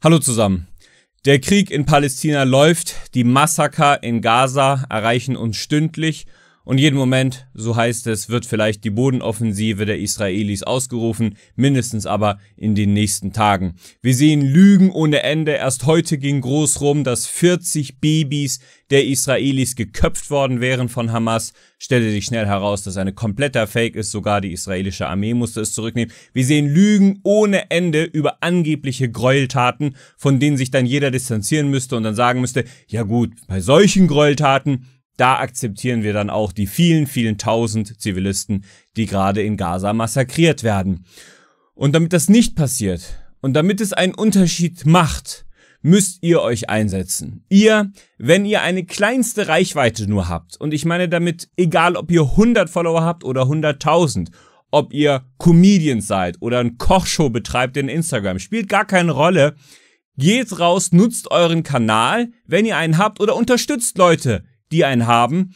Hallo zusammen. Der Krieg in Palästina läuft, die Massaker in Gaza erreichen uns stündlich und jeden Moment, so heißt es, wird vielleicht die Bodenoffensive der Israelis ausgerufen, mindestens aber in den nächsten Tagen. Wir sehen Lügen ohne Ende. Erst heute ging groß rum, dass 40 Babys der Israelis geköpft worden wären von Hamas. Stellte sich schnell heraus, dass eine kompletter Fake ist. Sogar die israelische Armee musste es zurücknehmen. Wir sehen Lügen ohne Ende über angebliche Gräueltaten, von denen sich dann jeder distanzieren müsste und dann sagen müsste, ja gut, bei solchen Gräueltaten da akzeptieren wir dann auch die vielen, vielen tausend Zivilisten, die gerade in Gaza massakriert werden. Und damit das nicht passiert und damit es einen Unterschied macht, müsst ihr euch einsetzen. Ihr, wenn ihr eine kleinste Reichweite nur habt, und ich meine damit, egal ob ihr 100 Follower habt oder 100.000, ob ihr Comedians seid oder ein Kochshow betreibt in Instagram, spielt gar keine Rolle. Geht raus, nutzt euren Kanal, wenn ihr einen habt oder unterstützt Leute, die einen haben,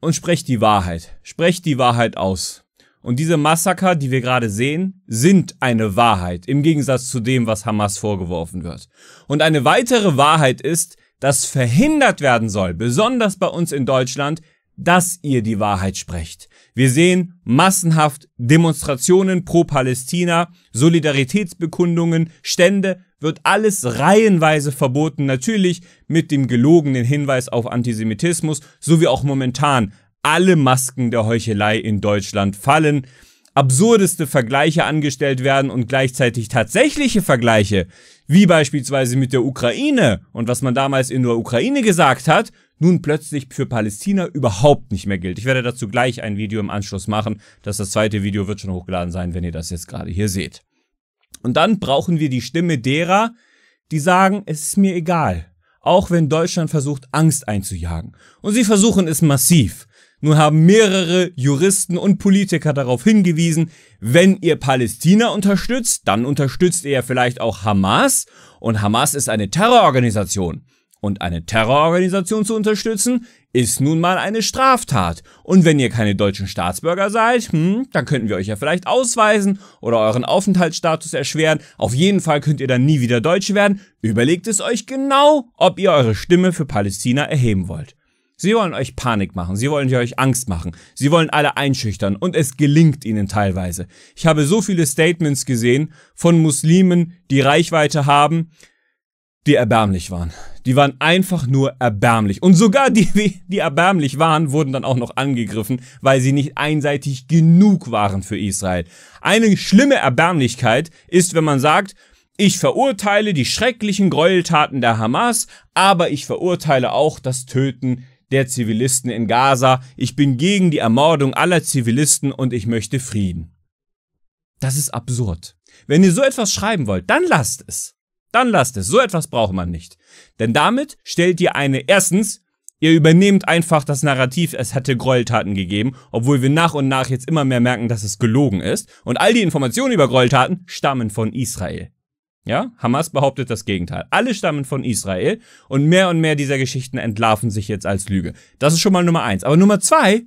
und sprecht die Wahrheit. Sprecht die Wahrheit aus. Und diese Massaker, die wir gerade sehen, sind eine Wahrheit, im Gegensatz zu dem, was Hamas vorgeworfen wird. Und eine weitere Wahrheit ist, dass verhindert werden soll, besonders bei uns in Deutschland, dass ihr die Wahrheit sprecht. Wir sehen massenhaft Demonstrationen pro Palästina, Solidaritätsbekundungen, Stände, wird alles reihenweise verboten, natürlich mit dem gelogenen Hinweis auf Antisemitismus, so wie auch momentan alle Masken der Heuchelei in Deutschland fallen, absurdeste Vergleiche angestellt werden und gleichzeitig tatsächliche Vergleiche, wie beispielsweise mit der Ukraine und was man damals in der Ukraine gesagt hat, nun plötzlich für Palästina überhaupt nicht mehr gilt. Ich werde dazu gleich ein Video im Anschluss machen. dass das zweite Video wird schon hochgeladen sein, wenn ihr das jetzt gerade hier seht. Und dann brauchen wir die Stimme derer, die sagen, es ist mir egal. Auch wenn Deutschland versucht, Angst einzujagen. Und sie versuchen es massiv. Nun haben mehrere Juristen und Politiker darauf hingewiesen, wenn ihr Palästina unterstützt, dann unterstützt ihr vielleicht auch Hamas und Hamas ist eine Terrororganisation. Und eine Terrororganisation zu unterstützen, ist nun mal eine Straftat. Und wenn ihr keine deutschen Staatsbürger seid, hm, dann könnten wir euch ja vielleicht ausweisen oder euren Aufenthaltsstatus erschweren. Auf jeden Fall könnt ihr dann nie wieder Deutsch werden. Überlegt es euch genau, ob ihr eure Stimme für Palästina erheben wollt. Sie wollen euch Panik machen, sie wollen euch Angst machen, sie wollen alle einschüchtern und es gelingt ihnen teilweise. Ich habe so viele Statements gesehen von Muslimen, die Reichweite haben, die erbärmlich waren. Die waren einfach nur erbärmlich. Und sogar die, die erbärmlich waren, wurden dann auch noch angegriffen, weil sie nicht einseitig genug waren für Israel. Eine schlimme Erbärmlichkeit ist, wenn man sagt, ich verurteile die schrecklichen Gräueltaten der Hamas, aber ich verurteile auch das Töten der Zivilisten in Gaza. Ich bin gegen die Ermordung aller Zivilisten und ich möchte Frieden. Das ist absurd. Wenn ihr so etwas schreiben wollt, dann lasst es. Dann lasst es. So etwas braucht man nicht. Denn damit stellt ihr eine, erstens, ihr übernehmt einfach das Narrativ, es hätte Gräueltaten gegeben, obwohl wir nach und nach jetzt immer mehr merken, dass es gelogen ist. Und all die Informationen über Gräueltaten stammen von Israel. Ja, Hamas behauptet das Gegenteil. Alle stammen von Israel und mehr und mehr dieser Geschichten entlarven sich jetzt als Lüge. Das ist schon mal Nummer eins. Aber Nummer zwei,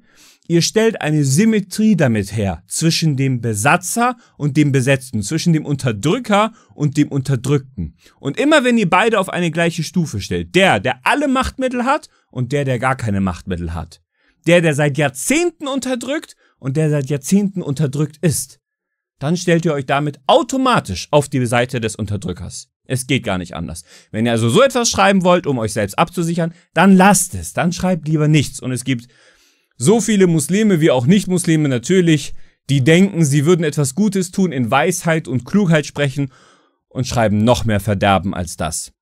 ihr stellt eine Symmetrie damit her zwischen dem Besatzer und dem Besetzten, zwischen dem Unterdrücker und dem Unterdrückten. Und immer wenn ihr beide auf eine gleiche Stufe stellt, der, der alle Machtmittel hat und der, der gar keine Machtmittel hat, der, der seit Jahrzehnten unterdrückt und der seit Jahrzehnten unterdrückt ist, dann stellt ihr euch damit automatisch auf die Seite des Unterdrückers. Es geht gar nicht anders. Wenn ihr also so etwas schreiben wollt, um euch selbst abzusichern, dann lasst es, dann schreibt lieber nichts. Und es gibt so viele Muslime wie auch Nicht-Muslime natürlich, die denken, sie würden etwas Gutes tun, in Weisheit und Klugheit sprechen und schreiben noch mehr Verderben als das.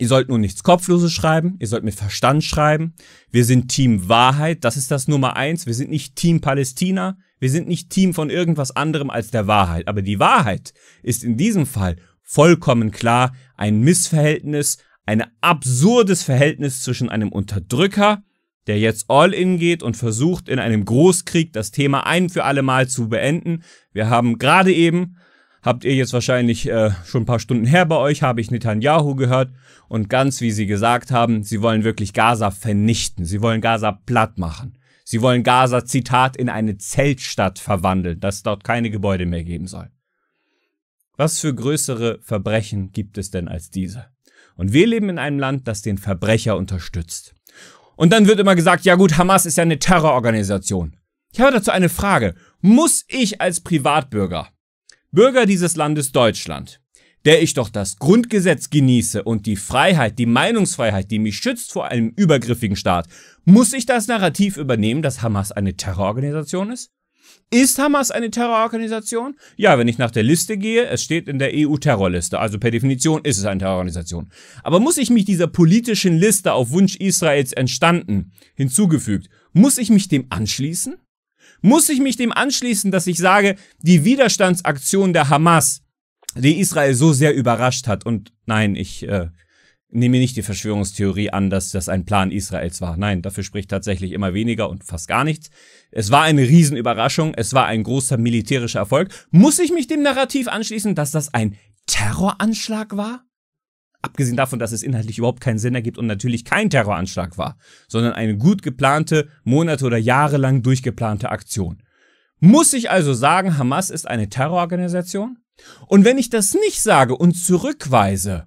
Ihr sollt nur nichts Kopfloses schreiben, ihr sollt mit Verstand schreiben. Wir sind Team Wahrheit, das ist das Nummer eins. Wir sind nicht Team Palästina, wir sind nicht Team von irgendwas anderem als der Wahrheit. Aber die Wahrheit ist in diesem Fall vollkommen klar ein Missverhältnis, ein absurdes Verhältnis zwischen einem Unterdrücker, der jetzt all in geht und versucht, in einem Großkrieg das Thema ein für alle Mal zu beenden. Wir haben gerade eben Habt ihr jetzt wahrscheinlich äh, schon ein paar Stunden her bei euch, habe ich Netanyahu gehört. Und ganz wie sie gesagt haben, sie wollen wirklich Gaza vernichten. Sie wollen Gaza platt machen. Sie wollen Gaza, Zitat, in eine Zeltstadt verwandeln, dass dort keine Gebäude mehr geben soll. Was für größere Verbrechen gibt es denn als diese? Und wir leben in einem Land, das den Verbrecher unterstützt. Und dann wird immer gesagt, ja gut, Hamas ist ja eine Terrororganisation. Ich habe dazu eine Frage. Muss ich als Privatbürger Bürger dieses Landes Deutschland, der ich doch das Grundgesetz genieße und die Freiheit, die Meinungsfreiheit, die mich schützt vor einem übergriffigen Staat, muss ich das Narrativ übernehmen, dass Hamas eine Terrororganisation ist? Ist Hamas eine Terrororganisation? Ja, wenn ich nach der Liste gehe, es steht in der EU-Terrorliste, also per Definition ist es eine Terrororganisation. Aber muss ich mich dieser politischen Liste auf Wunsch Israels entstanden hinzugefügt, muss ich mich dem anschließen? muss ich mich dem anschließen, dass ich sage, die Widerstandsaktion der Hamas, die Israel so sehr überrascht hat. Und nein, ich äh, nehme nicht die Verschwörungstheorie an, dass das ein Plan Israels war. Nein, dafür spricht tatsächlich immer weniger und fast gar nichts. Es war eine Riesenüberraschung, es war ein großer militärischer Erfolg. Muss ich mich dem Narrativ anschließen, dass das ein Terroranschlag war? Abgesehen davon, dass es inhaltlich überhaupt keinen Sinn ergibt und natürlich kein Terroranschlag war, sondern eine gut geplante, Monate oder Jahre lang durchgeplante Aktion. Muss ich also sagen, Hamas ist eine Terrororganisation? Und wenn ich das nicht sage und zurückweise,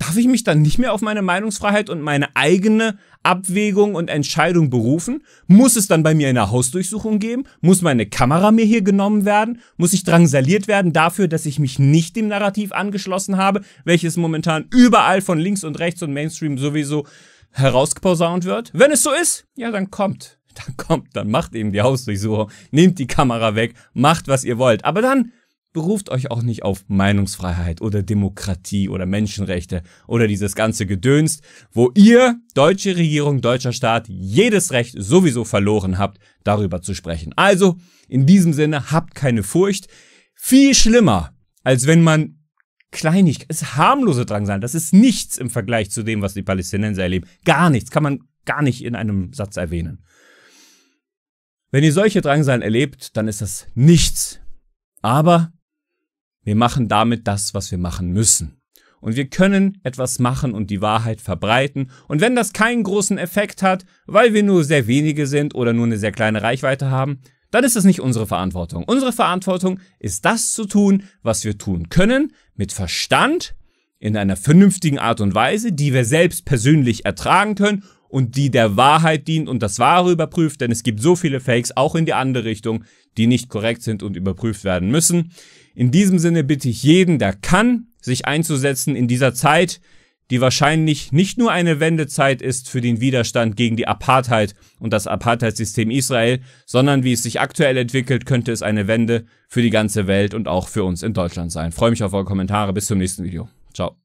darf ich mich dann nicht mehr auf meine Meinungsfreiheit und meine eigene Abwägung und Entscheidung berufen? Muss es dann bei mir eine Hausdurchsuchung geben? Muss meine Kamera mir hier genommen werden? Muss ich drangsaliert werden dafür, dass ich mich nicht dem Narrativ angeschlossen habe, welches momentan überall von links und rechts und Mainstream sowieso herausgeposaunt wird? Wenn es so ist, ja, dann kommt. Dann kommt, dann macht eben die Hausdurchsuchung, nehmt die Kamera weg, macht was ihr wollt. Aber dann Beruft euch auch nicht auf Meinungsfreiheit oder Demokratie oder Menschenrechte oder dieses ganze Gedöns, wo ihr, deutsche Regierung, deutscher Staat, jedes Recht sowieso verloren habt, darüber zu sprechen. Also, in diesem Sinne, habt keine Furcht. Viel schlimmer, als wenn man kleinig, es ist harmlose Drangsal, das ist nichts im Vergleich zu dem, was die Palästinenser erleben. Gar nichts, kann man gar nicht in einem Satz erwähnen. Wenn ihr solche Drangsalen erlebt, dann ist das nichts. Aber wir machen damit das, was wir machen müssen. Und wir können etwas machen und die Wahrheit verbreiten. Und wenn das keinen großen Effekt hat, weil wir nur sehr wenige sind oder nur eine sehr kleine Reichweite haben, dann ist das nicht unsere Verantwortung. Unsere Verantwortung ist das zu tun, was wir tun können, mit Verstand, in einer vernünftigen Art und Weise, die wir selbst persönlich ertragen können und die der Wahrheit dient und das Wahre überprüft, denn es gibt so viele Fakes, auch in die andere Richtung, die nicht korrekt sind und überprüft werden müssen. In diesem Sinne bitte ich jeden, der kann, sich einzusetzen in dieser Zeit, die wahrscheinlich nicht nur eine Wendezeit ist für den Widerstand gegen die Apartheid und das Apartheidsystem Israel, sondern wie es sich aktuell entwickelt, könnte es eine Wende für die ganze Welt und auch für uns in Deutschland sein. Ich freue mich auf eure Kommentare. Bis zum nächsten Video. Ciao.